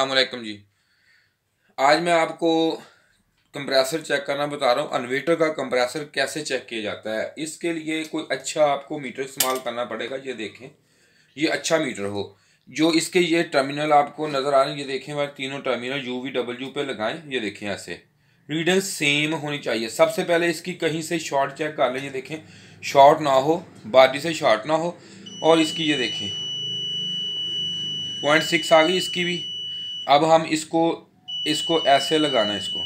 अल्लाम जी आज मैं आपको कंप्रेसर चेक करना बता रहा हूँ अनवेटर का कंप्रेसर कैसे चेक किया जाता है इसके लिए कोई अच्छा आपको मीटर इस्तेमाल करना पड़ेगा ये देखें ये अच्छा मीटर हो जो इसके ये टर्मिनल आपको नज़र आ रहे हैं ये देखें मैं तीनों टर्मिनल यू वी डब्ल्यू पे लगाएं ये देखें ऐसे रीडिंग सेम होनी चाहिए सबसे पहले इसकी कहीं से शॉर्ट चेक कर लें ये देखें शॉर्ट ना हो बाडी से शॉर्ट ना हो और इसकी ये देखें पॉइंट सिक्स आ गई इसकी भी अब हम इसको इसको ऐसे लगाना इसको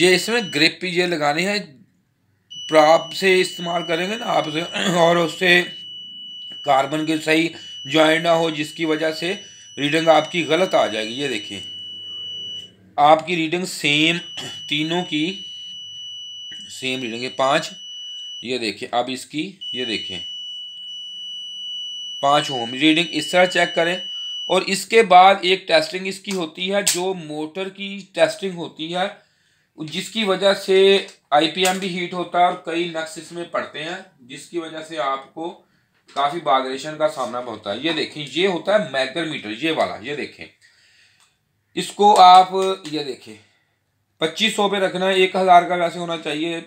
ये इसमें ग्रिप ये लगानी है प्राप से इस्तेमाल करेंगे ना आप और उससे कार्बन के सही ज्वाइन ना हो जिसकी वजह से रीडिंग आपकी गलत आ जाएगी ये देखिए आपकी रीडिंग सेम तीनों की सेम रीडिंग है पाँच ये देखिए अब इसकी ये देखें पाँच होम रीडिंग इस तरह चेक करें और इसके बाद एक टेस्टिंग इसकी होती है जो मोटर की टेस्टिंग होती है जिसकी वजह से आईपीएम भी हीट होता है और कई नक्स इसमें पड़ते हैं जिसकी वजह से आपको काफ़ी बागरेशन का सामना होता है ये देखें ये होता है मैगर मीटर ये वाला ये देखें इसको आप ये देखें पच्चीस सौ पे रखना है एक हज़ार का वैसे होना चाहिए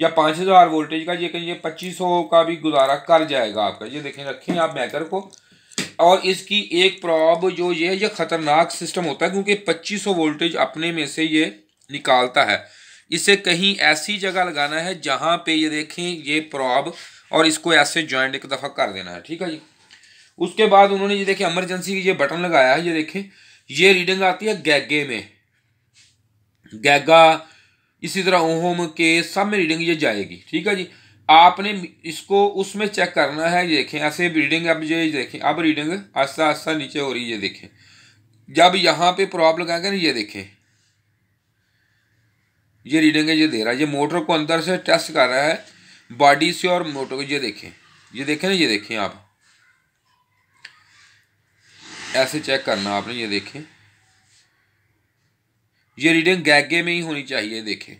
या पाँच हज़ार वोल्टेज का ये ये पच्चीस सौ का भी गुजारा कर जाएगा आपका ये देखें रखें आप मैकर को और इसकी एक प्रॉब जो ये ये ख़तरनाक सिस्टम होता है क्योंकि पच्चीस सौ वोल्टेज अपने में से ये निकालता है इसे कहीं ऐसी जगह लगाना है जहाँ पे ये देखें ये प्रॉब और इसको ऐसे जॉइंट एक दफ़ा कर देना है ठीक है जी उसके बाद उन्होंने ये देखें एमरजेंसी की ये बटन लगाया है ये देखें ये रीडिंग आती है गैगे में गैगा इसी तरह ओहम के सब में रीडिंग ये जाएगी ठीक है जी आपने इसको उसमें चेक करना है ये देखें ऐसे रीडिंग अब ये देखें अब रीडिंग आस्ता आस्ता नीचे हो रही है ये देखें जब यहाँ पे प्रॉब्लम आएंगे ना ये देखें ये रीडिंग है ये दे रहा है ये मोटर को अंदर से टेस्ट कर रहा है बॉडी से और मोटर को ये देखें ये देखें ना ये देखें आप ऐसे चेक करना आपने ये देखें ये रीडिंग गैगे में ही होनी चाहिए देखें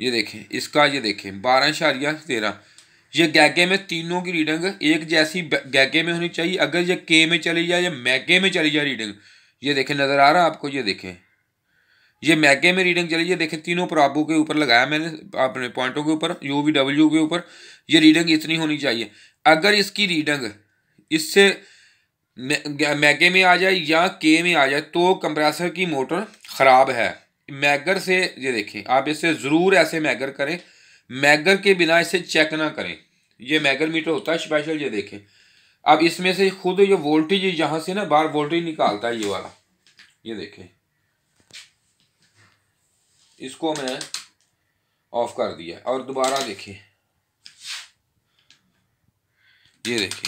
ये देखें इसका ये देखें बारह इशारिया तेरह ये गैगे में तीनों की रीडिंग एक जैसी गैगे में होनी चाहिए अगर ये के में चली जाए या मैगे में चली जाए रीडिंग ये देखें नज़र आ रहा है आपको ये देखें ये मैगे में रीडिंग चली ये देखें तीनों प्राबू के ऊपर लगाया मैंने अपने पॉइंटों के ऊपर यू वी डब्ल्यू के ऊपर ये रीडिंग इतनी होनी चाहिए अगर इसकी रीडिंग इससे मैगे में आ जाए या के में आ जाए तो कंप्रेसर की मोटर ख़राब है मैगर से ये देखें आप इसे ज़रूर ऐसे मैगर करें मैगर के बिना इसे चेक ना करें ये मैगर मीटर होता है स्पेशल ये देखें अब इसमें से खुद ये वोल्टेज यहाँ से ना बाहर वोल्टेज निकालता है ये वाला ये देखें इसको मैंने ऑफ कर दिया और दोबारा देखें ये देखें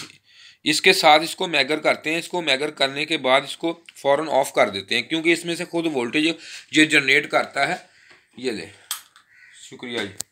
इसके साथ इसको मैगर करते हैं इसको मैगर करने के बाद इसको फ़ौरन ऑफ कर देते हैं क्योंकि इसमें से खुद वोल्टेज ये जनरेट करता है ये ले शुक्रिया जी